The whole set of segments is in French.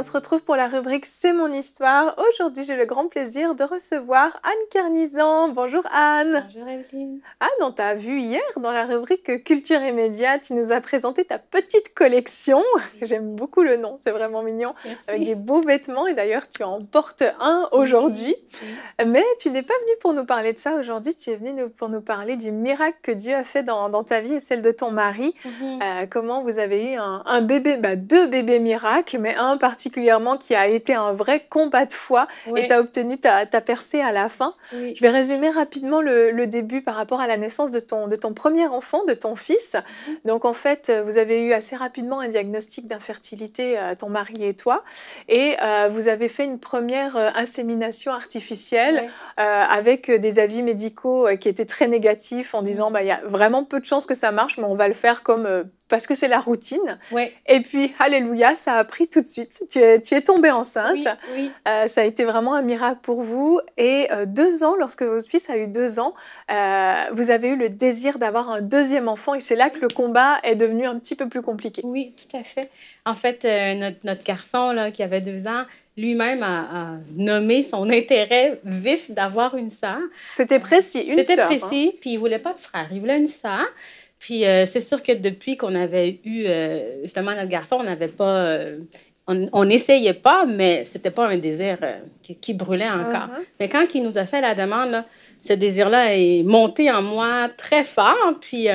on se retrouve pour la rubrique C'est mon histoire. Aujourd'hui, j'ai le grand plaisir de recevoir Anne Carnizan. Bonjour Anne. Bonjour Evelyne. Anne, on t'a vu hier dans la rubrique Culture et médias. Tu nous as présenté ta petite collection. J'aime beaucoup le nom, c'est vraiment mignon. Avec des beaux vêtements et d'ailleurs, tu en portes un aujourd'hui. Mais tu n'es pas venue pour nous parler de ça aujourd'hui. Tu es venue pour nous parler du miracle que Dieu a fait dans, ta vie et celle de ton mari. Mhm. Euh, comment vous avez eu un, bébé, bah, deux bébés miracles, mais un particulier particulièrement qui a été un vrai combat de foi et tu as obtenu ta, ta, percée à la fin. Je vais résumer rapidement le, début par rapport à la naissance de ton, de ton premier enfant, de ton fils. Mhm. Donc en fait, euh, vous avez eu assez rapidement un diagnostic d'infertilité, euh, ton mari et toi, et euh, vous avez fait une première insémination artificielle avec des avis médicaux qui étaient très négatifs en disant mhm. bah, il y a vraiment peu de chances que ça marche, mais on va le faire comme parce que c'est la routine. Ouais. Et puis, alléluia, ça a pris tout de suite. Tu es, tombée enceinte. Euh, ça a été vraiment un miracle pour vous. Et euh, deux ans, lorsque votre fils a eu deux ans, euh, vous avez eu le désir d'avoir un deuxième enfant. Et c'est là que le combat est devenu un petit peu plus compliqué. Oui, tout à fait. En fait, notre, garçon, là, qui avait deux ans, lui-même a, nommé son intérêt vif d'avoir une sœur. C'était précis, une sœur. C'était précis, hein. puis il voulait pas de frère, il voulait une sœur. Puis euh, c'est sûr que depuis qu'on avait eu euh, justement notre garçon, on n'avait pas. Euh, on n'essayait pas, mais c'était pas un désir qui, brûlait encore. Uh-huh. Mais quand il nous a fait la demande, ce désir-là est monté en moi très fort. Puis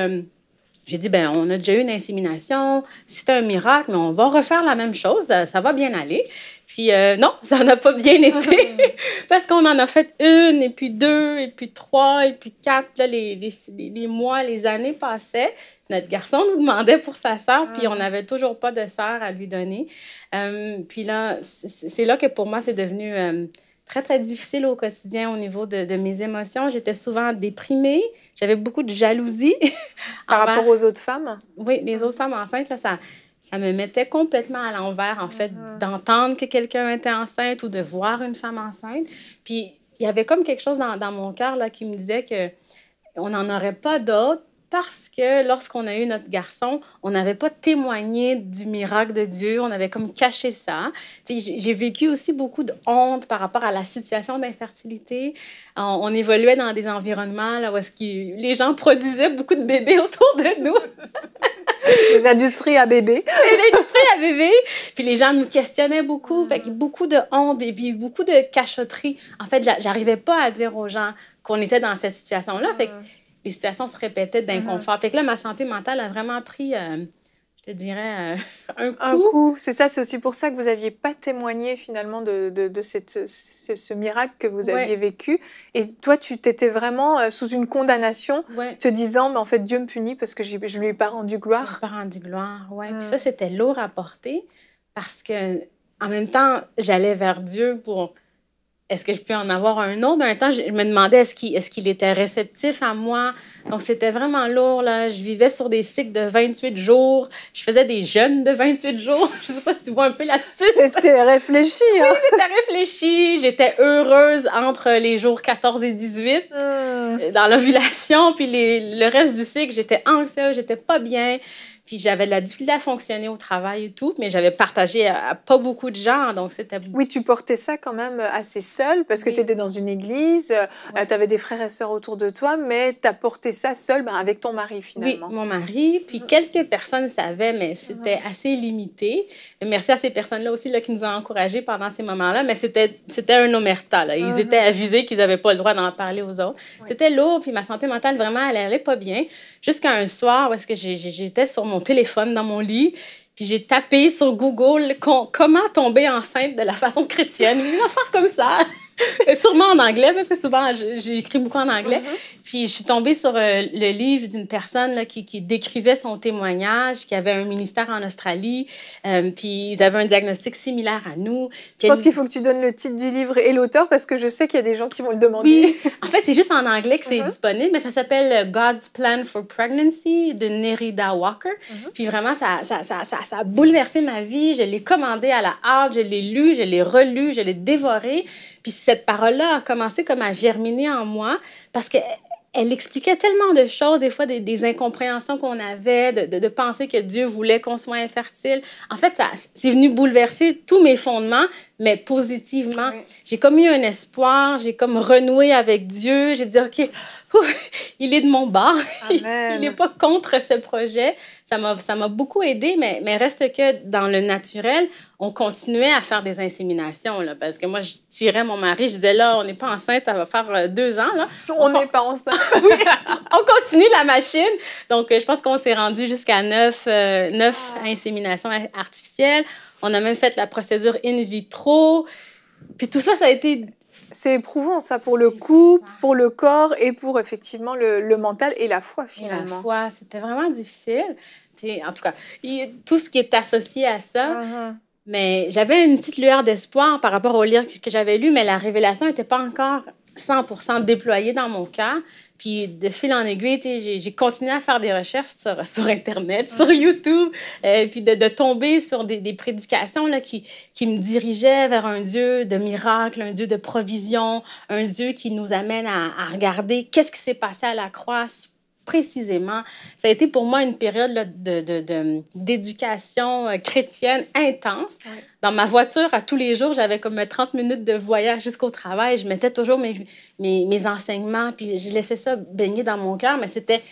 j'ai dit, ben on a déjà eu une insémination, C'est un miracle, mais on va refaire la même chose, ça va bien aller. Puis euh, non, ça n'a pas bien été parce qu'on en a fait une et puis deux et puis trois et puis quatre. Là, les, les, les mois, les années passaient. Notre garçon nous demandait pour sa sœur, puis ah. on n'avait toujours pas de sœur à lui donner. Euh, puis là, c'est là que pour moi, c'est devenu euh, très, très difficile au quotidien au niveau de, de mes émotions. J'étais souvent déprimée. J'avais beaucoup de jalousie. Par rapport aux autres femmes? Oui, les autres femmes enceintes, là, ça ça me mettait complètement à l'envers, en fait, mm-hmm. d'entendre que quelqu'un était enceinte ou de voir une femme enceinte. Puis il y avait comme quelque chose dans, mon cœur là, qui me disait que on n'en aurait pas d'autre parce que lorsqu'on a eu notre garçon, on n'avait pas témoigné du miracle de Dieu, on avait comme caché ça. j'ai vécu aussi beaucoup de honte par rapport à la situation d'infertilité. On, évoluait dans des environnements là, où est-ce que les gens produisaient beaucoup de bébés autour de nous les industries à bébé. les industries à bébé. Puis les gens nous questionnaient beaucoup. Fait que beaucoup de honte et puis beaucoup de cachotterie. En fait, j'arrivais pas à dire aux gens qu'on était dans cette situation-là. Fait que ah. les situations se répétaient d'inconfort. Mm-hmm. Fait que là, ma santé mentale a vraiment pris euh, je dirais, euh, un coup. c'est ça. C'est aussi pour ça que vous n'aviez pas témoigné finalement de, cette, ce, miracle que vous aviez vécu. Et toi, tu t'étais vraiment euh, sous une condamnation, te disant, mais en fait, Dieu me punit parce que je ne lui ai pas rendu gloire. Je lui ai pas rendu gloire, oui. Mmh. ça, c'était lourd à porter parce que en même temps, j'allais vers Dieu pour est-ce que je peux en avoir un autre? Un temps, je me demandais est-ce qu'il était réceptif à moi. Donc, c'était vraiment lourd. Là. Je vivais sur des cycles de 28 jours. Je faisais des jeûnes de 28 jours. je sais pas si tu vois un peu l'astuce. C'était réfléchi. Hein? c'était réfléchi. J'étais heureuse entre les jours 14 et 18, ah. dans l'ovulation. Puis le reste du cycle, j'étais anxieuse, j'étais pas bien. Puis j'avais de la difficulté à fonctionner au travail et tout, mais j'avais partagé à, pas beaucoup de gens, donc c'était... Oui, tu portais ça quand même euh, assez seul, parce que tu étais dans une église, euh, euh, tu avais des frères et sœurs autour de toi, mais tu as porté ça seul ben, avec ton mari finalement. Oui, mon mari, puis mm. quelques personnes savaient, mais c'était mm. assez limité. merci à ces personnes-là aussi là, qui nous ont encouragés pendant ces moments-là, mais c'était un omerta. Là. Ils mm-hmm. étaient avisés qu'ils n'avaient pas le droit d'en parler aux autres. C'était lourd, puis ma santé mentale, vraiment, elle n'allait pas bien. Jusqu'à un soir, parce que j'étais sur mon mon téléphone dans mon lit. Puis j'ai tapé sur Google comment tomber enceinte de la façon chrétienne. Une affaire comme ça. Euh, sûrement en anglais, parce que souvent, j'écris beaucoup en anglais. Mm-hmm. Puis je suis tombée sur euh, le livre d'une personne là, qui, décrivait son témoignage, qui avait un ministère en Australie, euh, puis ils avaient un diagnostic similaire à nous. Je pense qu'il faut que tu donnes le titre du livre et l'auteur, parce que je sais qu'il y a des gens qui vont le demander. En fait, c'est juste en anglais que c'est mm-hmm. disponible, mais ça s'appelle God's Plan for Pregnancy de Nerida Walker. Mm-hmm. Puis vraiment, ça, ça, ça, a bouleversé ma vie. Je l'ai commandé à la hâte, je l'ai lu, je l'ai relu, je l'ai dévoré. Puis cette parole-là a commencé comme à germiner en moi parce qu'elle expliquait tellement de choses, des fois des, incompréhensions qu'on avait, de, de, penser que Dieu voulait qu'on soit infertile. En fait, ça c'est venu bouleverser tous mes fondements mais positivement. J'ai comme eu un espoir, j'ai comme renoué avec Dieu, j'ai dit, OK, il est de mon bord, il n'est pas contre ce projet. Ça m'a beaucoup aidé, mais, mais reste que dans le naturel, on continuait à faire des inséminations, là, parce que moi, je tirais mon mari, je disais, là, on n'est pas enceinte, ça va faire euh, deux ans. Là. On n'est pas enceinte. on continue la machine. Donc, euh, je pense qu'on s'est rendu jusqu'à neuf, euh, ah. inséminations artificielles. On a même fait la procédure in vitro. Puis tout ça, ça a été c'est éprouvant, ça, pour le coup, pour le corps et pour effectivement le, mental et la foi, finalement. la foi, c'était vraiment difficile. en tout cas, tout ce qui est associé à ça. Uh-huh. Mais j'avais une petite lueur d'espoir par rapport au livre que j'avais lu, mais la révélation n'était pas encore 100 déployé dans mon cas. Puis de fil en aiguille, j'ai, continué à faire des recherches sur, Internet, sur mm-hmm. YouTube, et euh, puis de, tomber sur des, prédications là, qui, qui, me dirigeaient vers un Dieu de miracle, un Dieu de provision, un Dieu qui nous amène à, à regarder qu'est-ce qui s'est passé à la croix précisément. Ça a été pour moi une période de, d'éducation euh, chrétienne intense. Dans ma voiture, à tous les jours, j'avais comme 30 euh, minutes de voyage jusqu'au travail. Je mettais toujours mes, mes, enseignements, puis je laissais ça baigner dans mon cœur, mais c'était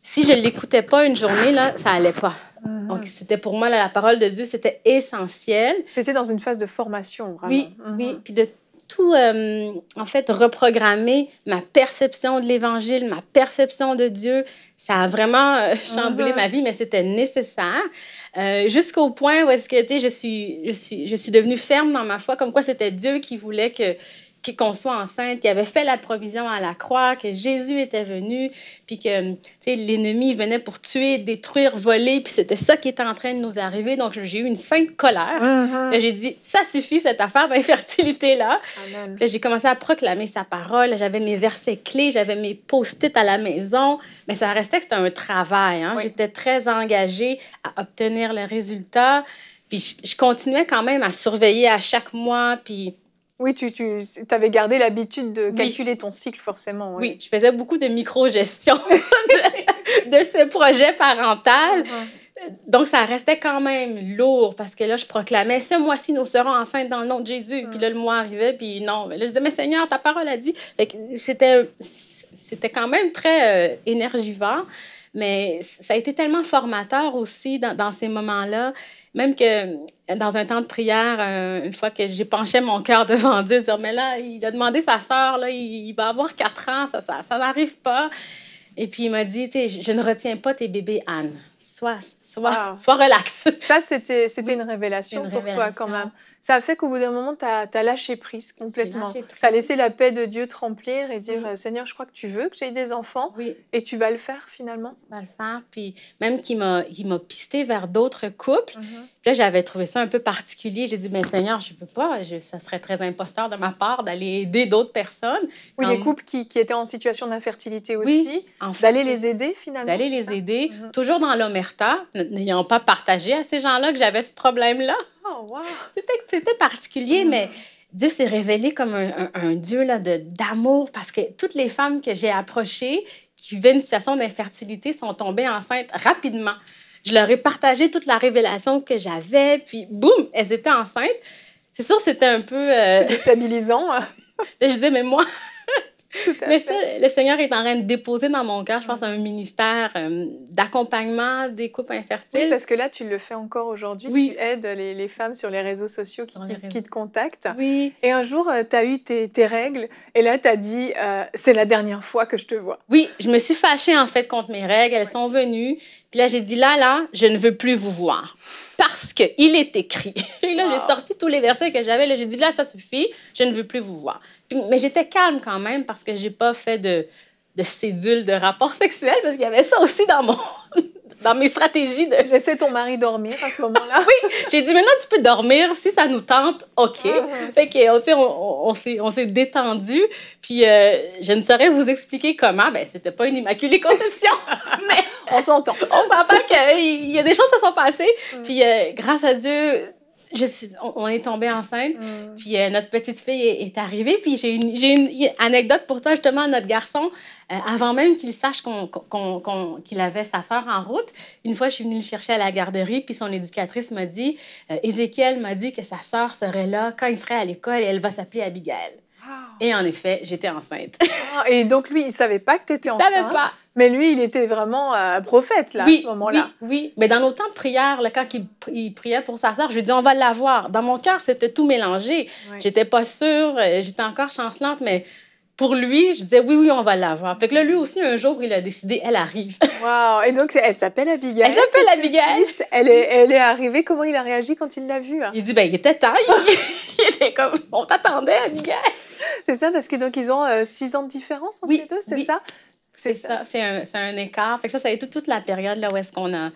si je ne l'écoutais pas une journée, là, ça allait pas. Ah. Donc, c'était pour moi, la parole de Dieu, c'était essentiel. C'était dans une phase de formation, vraiment. Oui, oui. Mhm. Puis de tout, euh, en fait, reprogrammer ma perception de l'Évangile, ma perception de Dieu. Ça a vraiment euh, chamboulé uh-huh. ma vie, mais c'était nécessaire. Euh, jusqu'au point où est-ce que, tu sais, je suis, je, suis, je suis devenue ferme dans ma foi, comme quoi c'était Dieu qui voulait que qu'on soit enceinte, qui avait fait la provision à la croix, que Jésus était venu, puis que l'ennemi venait pour tuer, détruire, voler, puis c'était ça qui était en train de nous arriver. Donc, j'ai eu une sainte colère. Uh-huh. J'ai dit, ça suffit, cette affaire d'infertilité-là. J'ai commencé à proclamer sa parole. J'avais mes versets clés, j'avais mes post-it à la maison, mais ça restait que c'était un travail. Hein. J'étais très engagée à obtenir le résultat. Puis je, je continuais quand même à surveiller à chaque mois, puis oui, tu, tu avais gardé l'habitude de calculer ton cycle, forcément. Oui. je faisais beaucoup de micro-gestion de, ce projet parental. Donc, ça restait quand même lourd parce que là, je proclamais ce mois-ci, nous serons enceintes dans le nom de Jésus. Puis là, le mois arrivait, puis non. Mais là, je disais, mais Seigneur, ta parole a dit. C'était quand même très euh, énergivant. Mais ça a été tellement formateur aussi dans, ces moments-là. Même que euh, dans un temps de prière, euh, une fois que j'ai penché mon cœur devant Dieu, dire Mais là, il a demandé sa sœur, là, il, va avoir quatre ans, ça, n'arrive pas. Et puis il m'a dit, je ne retiens pas tes bébés, Anne. Sois, sois, ah. sois relax. Ça, c'était, une révélation pour toi quand même. Ça a fait qu'au bout d'un moment, tu as, lâché prise complètement. Tu as laissé la paix de Dieu te remplir et dire euh, Seigneur, je crois que tu veux que j'aie des enfants oui. et tu vas le faire finalement. Tu vas le faire. Puis même qu'il m'a pisté vers d'autres couples. Mhm. là, j'avais trouvé ça un peu particulier. J'ai dit Mais ben, Seigneur, je peux pas. ça serait très imposteur de ma part d'aller aider d'autres personnes. Oui, des les couples qui, étaient en situation d'infertilité aussi. Oui, d'aller les aider finalement. D'aller les aider. Mhm. Toujours dans l'omerta, n'ayant pas partagé à ces gens-là que j'avais ce problème-là. Oh, c'était particulier, mm. mais Dieu s'est révélé comme un, Dieu là, d'amour parce que toutes les femmes que j'ai approchées qui vivaient une situation d'infertilité sont tombées enceintes rapidement. Je leur ai partagé toute la révélation que j'avais, puis boum, elles étaient enceintes. C'est sûr, c'était un peu... Euh, déstabilisant. Hein. je disais, mais moi, mais le Seigneur est en train de déposer dans mon cœur, je pense, mm. un ministère euh, d'accompagnement des couples infertiles. Oui, parce que là, tu le fais encore aujourd'hui. Oui. Tu aides les, femmes sur les réseaux sociaux qui, qui te contactent. Oui. Et un jour, euh, tu as eu tes, règles et là, tu as dit euh, c'est la dernière fois que je te vois. Oui, je me suis fâchée en fait contre mes règles. Elles sont venues là, j'ai dit, là, là, je ne veux plus vous voir parce qu'il est écrit. Et là, j'ai sorti tous les versets que j'avais. Là, j'ai dit, là, ça suffit, je ne veux plus vous voir. mais j'étais calme quand même parce que j'ai pas fait de, de cédule de rapport sexuel parce qu'il y avait ça aussi dans mon... dans mes stratégies de... laisser ton mari dormir à ce moment-là? oui! J'ai dit, maintenant, tu peux dormir. Si ça nous tente, OK. Ah fait on, on, on s'est détendu. Puis, euh, je ne saurais vous expliquer comment. Ben, c'était pas une immaculée conception, mais on s'entend. on s'entend qu'il euh, y a des choses qui se sont passées. Mm. Puis euh, grâce à Dieu, je suis, on, est tombé enceinte. Mm. Puis euh, notre petite fille est, arrivée. Puis j'ai une, anecdote pour toi, justement, notre garçon. avant même qu'il sache qu'il avait sa soeur en route, une fois, je suis venue le chercher à la garderie, puis son éducatrice m'a dit, Ézéchiel m'a dit que sa soeur serait là quand il serait à l'école et elle va s'appeler Abigail. Et en effet, j'étais enceinte. Ah, et donc lui, il savait pas que tu étais enceinte. Il savait pas. Mais lui, il était vraiment un euh, prophète là, à ce moment-là. Oui, oui, mais dans nos temps de prière, le quand il, priait pour sa soeur, je lui dis on va l'avoir. Dans mon cœur, c'était tout mélangé. Je J'étais pas sûre, euh, j'étais encore chancelante, mais pour lui, je disais oui, oui, on va l'avoir. Fait que là, lui aussi, un jour, il a décidé, elle arrive. wow! Et donc, elle s'appelle Abigail. Elle s'appelle Abigail. Elle est, elle est arrivée. Comment il a réagi quand il l'a vue? Il dit, ben, il était taille. il était comme, on t'attendait, Abigail c'est ça, parce que donc ils ont euh, six ans de différence entre les deux, c'est ça? C'est ça, c'est un, écart. Fait ça, ça a été toute la période là, où est-ce qu'on a,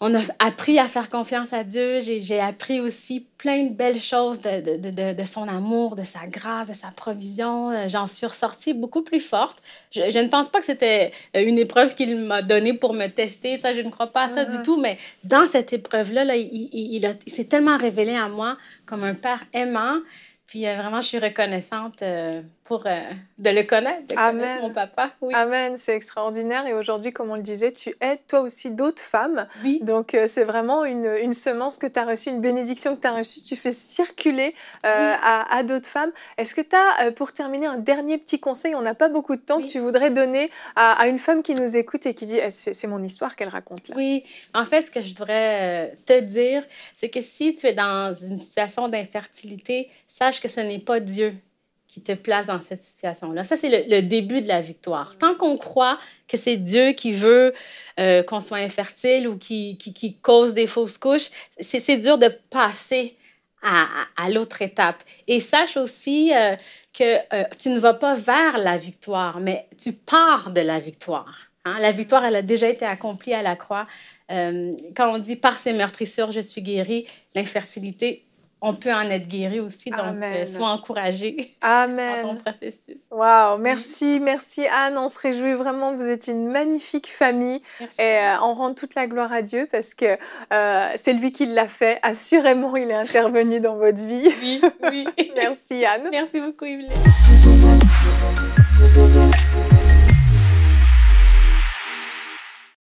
on a appris à faire confiance à Dieu. J'ai appris aussi plein de belles choses de, son amour, de sa grâce, de sa provision. Euh, j'en suis ressortie beaucoup plus forte. Je, ne pense pas que c'était euh, une épreuve qu'il m'a donnée pour me tester. Ça, je ne crois pas à ça du tout. Mais dans cette épreuve-là, il s'est tellement révélé à moi comme un père aimant. Puis euh, vraiment, je suis reconnaissante euh, euh, de le connaître, de Connaître mon papa. Oui. Amen, c'est extraordinaire. Et aujourd'hui, comme on le disait, tu aides toi aussi d'autres femmes. Donc, euh, c'est vraiment une, une, semence que tu as reçue, une bénédiction que tu as reçue. Tu fais circuler euh, à, d'autres femmes. Est-ce que tu as, pour terminer, un dernier petit conseil On n'a pas beaucoup de temps que tu voudrais donner à, une femme qui nous écoute et qui dit eh, c'est mon histoire qu'elle raconte là. Oui. En fait, ce que je voudrais te dire, c'est que si tu es dans une situation d'infertilité, sache que ce n'est pas Dieu qui te place dans cette situation-là. Ça, c'est le, début de la victoire. Tant qu'on croit que c'est Dieu qui veut euh, qu'on soit infertile ou qui, qui, cause des fausses couches, c'est dur de passer à, à, l'autre étape. Et sache aussi euh, que euh, tu ne vas pas vers la victoire, mais tu pars de la victoire. Hein. La victoire, elle a déjà été accomplie à la croix. quand on dit par ses meurtrissures, je suis guérie, l'infertilité, on peut en être guéri aussi. Donc, euh, sois encouragé Amen. dans ton processus. Wow, mm. merci, merci Anne. On se réjouit vraiment. Vous êtes une magnifique famille et euh, on rend toute la gloire à Dieu parce que euh, c'est lui qui l'a fait. Assurément, il est intervenu dans votre vie. Oui, oui. merci Anne. Merci beaucoup, Yveline.